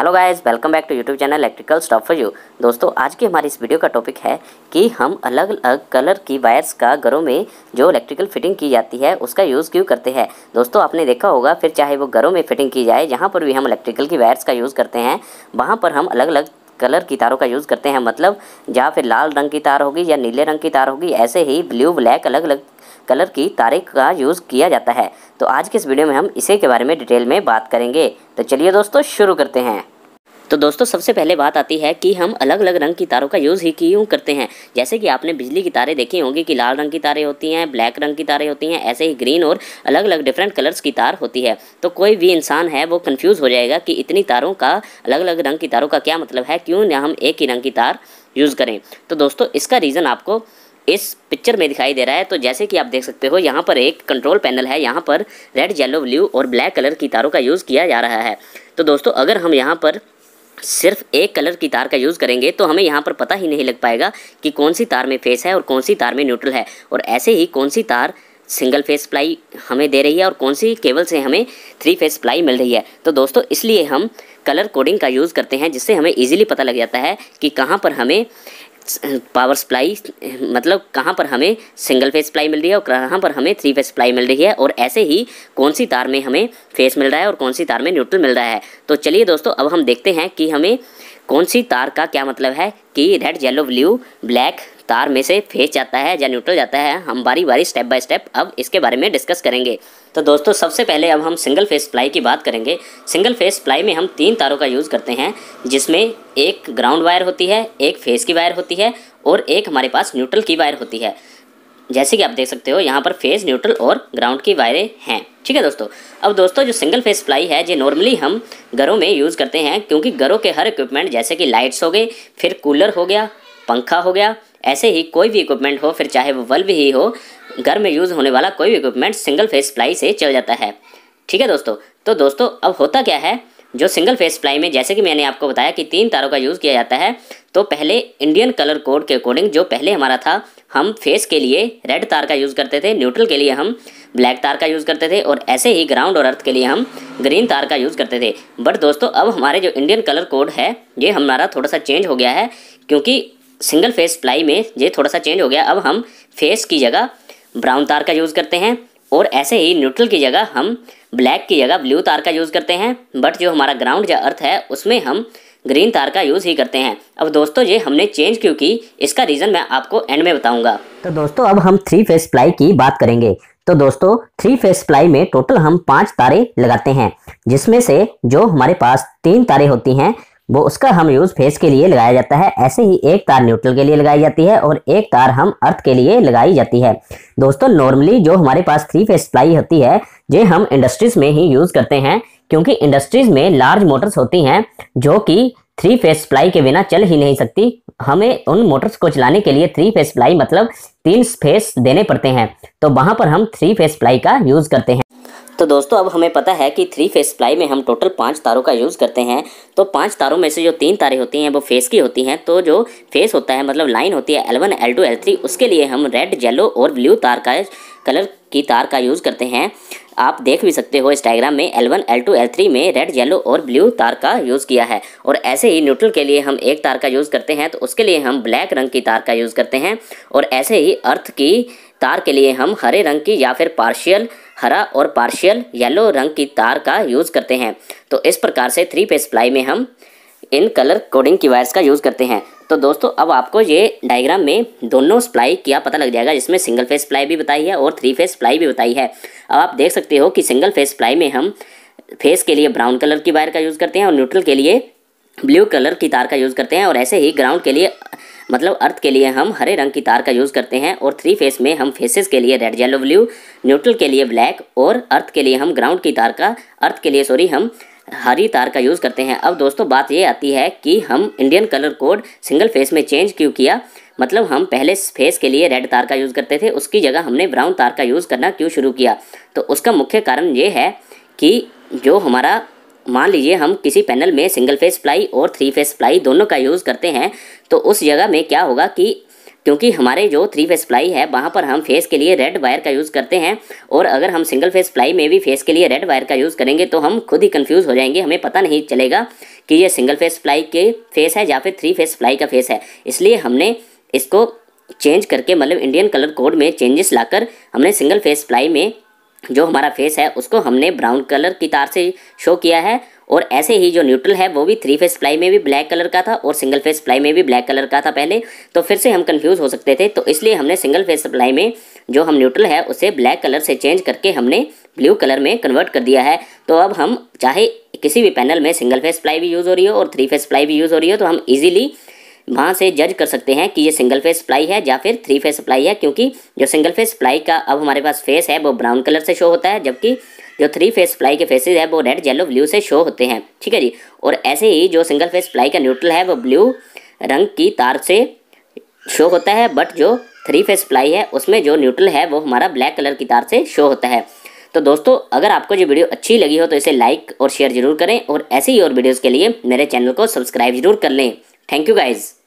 hello guys welcome back to YouTube channel electrical stop for you दोस्तों आज की हमारी इस वीडियो का टॉपिक है कि हम अलग अलग कलर की वायर्स का घरों में जो इलेक्ट्रिकल फिटिंग की जाती है उसका यूज़ क्यों करते हैं दोस्तों आपने देखा होगा फिर चाहे वो घरों में फिटिंग की जाए जहाँ पर भी हम इलेक्ट्रिकल की वायर्स का यूज़ करते हैं वहाँ पर हम अलग अलग कलर की तारों का यूज़ करते हैं मतलब जहाँ फिर लाल रंग की तार होगी या नीले रंग की तार होगी ऐसे ही ब्लू ब्लैक अलग अलग कलर की तारे का यूज़ किया जाता है तो आज के इस वीडियो में हम इसी के बारे में डिटेल में बात करेंगे तो चलिए दोस्तों शुरू करते हैं तो दोस्तों सबसे पहले बात आती है कि हम अलग अलग रंग की तारों का यूज़ ही क्यों करते हैं जैसे कि आपने बिजली की तारें देखी होंगी कि लाल रंग की तारें होती हैं ब्लैक रंग की तारें होती हैं ऐसे ही ग्रीन और अलग अलग डिफरेंट कलर्स की तार होती है तो कोई भी इंसान है वो कन्फ्यूज़ हो जाएगा कि इतनी तारों का अलग अलग रंग की तारों का क्या मतलब है क्यों ना हम एक ही रंग की तार यूज़ करें तो दोस्तों इसका रीज़न आपको इस पिक्चर में दिखाई दे रहा है तो जैसे कि आप देख सकते हो यहाँ पर एक कंट्रोल पैनल है यहाँ पर रेड येलो ब्लू और ब्लैक कलर की तारों का यूज़ किया जा रहा है तो दोस्तों अगर हम यहाँ पर सिर्फ एक कलर की तार का यूज़ करेंगे तो हमें यहाँ पर पता ही नहीं लग पाएगा कि कौन सी तार में फेस है और कौन सी तार में न्यूट्रल है और ऐसे ही कौन सी तार सिंगल फेस प्लाई हमें दे रही है और कौन सी केबल से हमें थ्री फेस प्लाई मिल रही है तो दोस्तों इसलिए हम कलर कोडिंग का यूज़ करते हैं जिससे हमें ईजिली पता लग जाता है कि कहाँ पर हमें पावर सप्लाई मतलब कहाँ पर हमें सिंगल फेज सप्लाई मिल रही है और कहाँ पर हमें थ्री फेज सप्लाई मिल रही है और ऐसे ही कौन सी तार में हमें फेस मिल रहा है और कौन सी तार में न्यूट्रल मिल रहा है तो चलिए दोस्तों अब हम देखते हैं कि हमें कौन सी तार का क्या मतलब है कि रेड येलो ब्लू ब्लैक तार में से फेस जाता है या न्यूट्रल जाता है हम बारी बारी स्टेप बाय स्टेप अब इसके बारे में डिस्कस करेंगे तो दोस्तों सबसे पहले अब हम सिंगल फेस प्लाई की बात करेंगे सिंगल फेस प्लाई में हम तीन तारों का यूज़ करते हैं जिसमें एक ग्राउंड वायर होती है एक फेस की वायर होती है और एक हमारे पास न्यूट्रल की वायर होती है जैसे कि आप देख सकते हो यहाँ पर फेज न्यूट्रल और ग्राउंड की वायरें हैं ठीक है दोस्तों अब दोस्तों जो सिंगल फेस प्लाई है ये नॉर्मली हम घरों में यूज़ करते हैं क्योंकि घरों के हर इक्विपमेंट जैसे कि लाइट्स हो गए फिर कूलर हो गया पंखा हो गया ऐसे ही कोई भी इक्विपमेंट हो फिर चाहे वो बल्ब ही हो घर में यूज़ होने वाला कोई भी इक्विपमेंट सिंगल फेस प्लाई से चल जाता है ठीक है दोस्तों तो दोस्तों अब होता क्या है जो सिंगल फेस प्लाई में जैसे कि मैंने आपको बताया कि तीन तारों का यूज़ किया जाता है तो पहले इंडियन कलर कोड के अकॉर्डिंग जो पहले हमारा था हम फेस के लिए रेड तार का यूज़ करते थे न्यूट्रल के लिए हम ब्लैक तार का यूज़ करते थे और ऐसे ही ग्राउंड और अर्थ के लिए हम ग्रीन तार का यूज़ करते थे बट दोस्तों अब हमारे जो इंडियन कलर कोड है ये हमारा थोड़ा सा चेंज हो गया है क्योंकि सिंगल फेस प्लाई में ये थोड़ा सा चेंज हो गया अब हम फेस की जगह ब्राउन तार का यूज़ करते हैं और ऐसे ही न्यूट्रल की जगह हम ब्लैक की जगह ब्लू तार का यूज़ करते हैं बट जो हमारा ग्राउंड या अर्थ है उसमें हम ग्रीन तार का यूज़ ही करते हैं अब दोस्तों ये हमने चेंज क्यों की इसका रीज़न मैं आपको एंड में बताऊंगा तो दोस्तों अब हम थ्री फेस प्लाई की बात करेंगे तो दोस्तों थ्री फेस प्लाई में टोटल हम पाँच तारे लगाते हैं जिसमें से जो हमारे पास तीन तारे होती हैं वो उसका हम यूज़ फेस के लिए लगाया जाता है ऐसे ही एक तार न्यूट्रल के लिए लगाई जाती है और एक तार हम अर्थ के लिए लगाई जाती है दोस्तों नॉर्मली जो हमारे पास थ्री फेस प्लाई होती है ये हम इंडस्ट्रीज में ही यूज़ करते हैं क्योंकि इंडस्ट्रीज में लार्ज मोटर्स होती हैं जो कि थ्री फेस सप्लाई के बिना चल ही नहीं सकती हमें उन मोटर्स को चलाने के लिए थ्री फेस सप्लाई मतलब तीन फेस देने पड़ते हैं तो वहाँ पर हम थ्री फेस सप्लाई का यूज़ करते हैं तो दोस्तों अब हमें पता है कि थ्री फेस सप्लाई में हम टोटल पाँच तारों का यूज़ करते हैं तो पाँच तारों में से जो तीन तारें होती हैं वो फेस की होती हैं तो जो फेस होता है मतलब लाइन होती है L1, L2, L3 उसके लिए हम रेड येलो और ब्लू तार का कलर की तार का यूज़ करते हैं आप देख भी सकते हो इस डायग्राम में L one L two L three में रेड येलो और ब्लू तार का यूज़ किया है और ऐसे ही न्यूट्रल के लिए हम एक तार का यूज़ करते हैं तो उसके लिए हम ब्लैक रंग की तार का यूज़ करते हैं और ऐसे ही अर्थ की तार के लिए हम हरे रंग की या फिर पार्शियल हरा और पार्शियल येलो रंग की तार का यूज़ करते हैं तो इस प्रकार से थ्री पे सप्लाई में हम इन कलर कोडिंग की वायर्स का यूज़ करते हैं तो दोस्तों अब आपको ये डायग्राम में दोनों सप्लाई क्या पता लग जाएगा जिसमें सिंगल फेस सप्लाई भी बताई है और थ्री फेस सप्लाई भी बताई है अब आप देख सकते हो कि सिंगल फेस सप्लाई में हम फेस के लिए ब्राउन कलर की वायर का यूज़ करते हैं और न्यूट्रल के लिए ब्लू कलर की तार का यूज़ करते हैं और ऐसे ही ग्राउंड के लिए मतलब अर्थ के लिए हम हरे रंग की तार का यूज़ करते हैं और थ्री फेस में हम फेसेस के लिए रेड येलो ब्लू न्यूट्रल के लिए ब्लैक और अर्थ के लिए हम ग्राउंड की तार का अर्थ के लिए सॉरी हम हरी तार का यूज़ करते हैं अब दोस्तों बात ये आती है कि हम Indian colour code single phase में चेंज क्यों किया मतलब हम पहले फेस के लिए रेड तार का यूज़ करते थे उसकी जगह हमने ब्राउन तार का यूज़ करना क्यों शुरू किया तो उसका मुख्य कारण ये है कि जो हमारा मान लीजिए हम किसी पैनल में सिंगल फेस प्लाई और थ्री फेस प्लाई दोनों का यूज़ करते हैं तो उस जगह में क्या होगा कि क्योंकि हमारे जो थ्री फेस प्लाई है वहाँ पर हम फेस के लिए रेड वायर का यूज़ करते हैं और अगर हम सिंगल फेस प्लाई में भी फेस के लिए रेड वायर का यूज़ करेंगे तो हम खुद ही कन्फ्यूज़ हो जाएंगे हमें पता नहीं चलेगा कि ये सिंगल फेस प्लाई के फेस है या फिर थ्री फेस प्लाई का फेस है इसलिए हमने इसको चेंज करके मतलब इंडियन कलर कोड में चेंजेस लाकर हमने सिंगल फेस प्लाई में जो हमारा फेस है उसको हमने ब्राउन कलर की तार से शो किया है और ऐसे ही जो न्यूट्रल है वो भी थ्री फेस प्लाई में भी ब्लैक कलर का था और सिंगल फेस प्लाई में भी ब्लैक कलर का था पहले तो फिर से हम कन्फ्यूज़ हो सकते थे तो इसलिए हमने सिंगल फेस सप्लाई में जो हम न्यूट्रल है उसे ब्लैक कलर से चेंज करके हमने ब्लू कलर में कन्वर्ट कर दिया है तो अब हम चाहे किसी भी पैनल में सिंगल फेस प्लाई भी यूज़ हो रही हो और थ्री फेस प्लाई भी यूज़ हो रही हो तो हम इजीली वहाँ से जज कर सकते हैं कि ये सिंगल फेस प्लाई है या फिर थ्री फेस प्लाई है क्योंकि जो सिंगल फेस प्लाई का अब हमारे पास फेस है वो ब्राउन कलर से शो होता है जबकि जो थ्री फेस फ्लाई के फेसेस है वो रेड येलो ब्लू से शो होते हैं ठीक है जी और ऐसे ही जो सिंगल फेस फ्लाई का न्यूट्रल है वो ब्लू रंग की तार से शो होता है बट जो थ्री फेस फ्लाई है उसमें जो न्यूट्रल है वो हमारा ब्लैक कलर की तार से शो होता है तो दोस्तों अगर आपको ये वीडियो अच्छी लगी हो तो इसे लाइक और शेयर जरूर करें और ऐसे ही और वीडियोज़ के लिए मेरे चैनल को सब्सक्राइब जरूर कर लें थैंक यू गाइज़